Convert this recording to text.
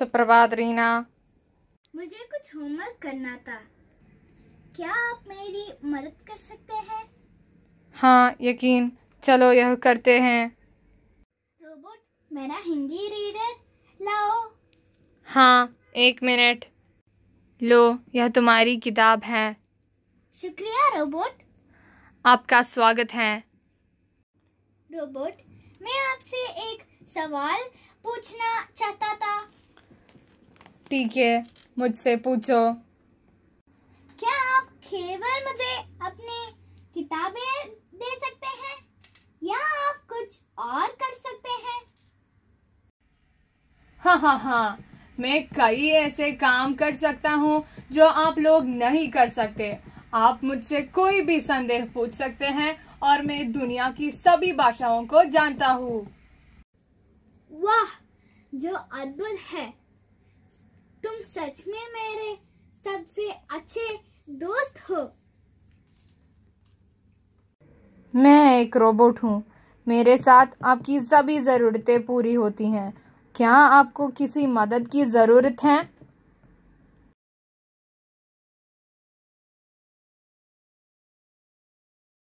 सुप्रभात रीना मुझे कुछ होमवर्क करना था क्या आप मेरी मदद कर सकते हैं हाँ यकीन चलो यह करते हैं रोबोट मेरा हिंदी रीडर लाओ हाँ एक मिनट लो यह तुम्हारी किताब है शुक्रिया रोबोट आपका स्वागत है रोबोट मैं आपसे एक सवाल पूछना चाहता था ठीक है मुझसे पूछो क्या आप केवल मुझे अपनी किताबें दे सकते हैं या आप कुछ और कर सकते हैं हाँ हाँ हाँ मैं कई ऐसे काम कर सकता हूँ जो आप लोग नहीं कर सकते आप मुझसे कोई भी संदेह पूछ सकते हैं और मैं दुनिया की सभी भाषाओं को जानता हूँ वाह जो अद्भुत है सच में मेरे सबसे अच्छे दोस्त हो मैं एक रोबोट हूँ मेरे साथ आपकी सभी ज़रूरतें पूरी होती हैं क्या आपको किसी मदद की ज़रूरत है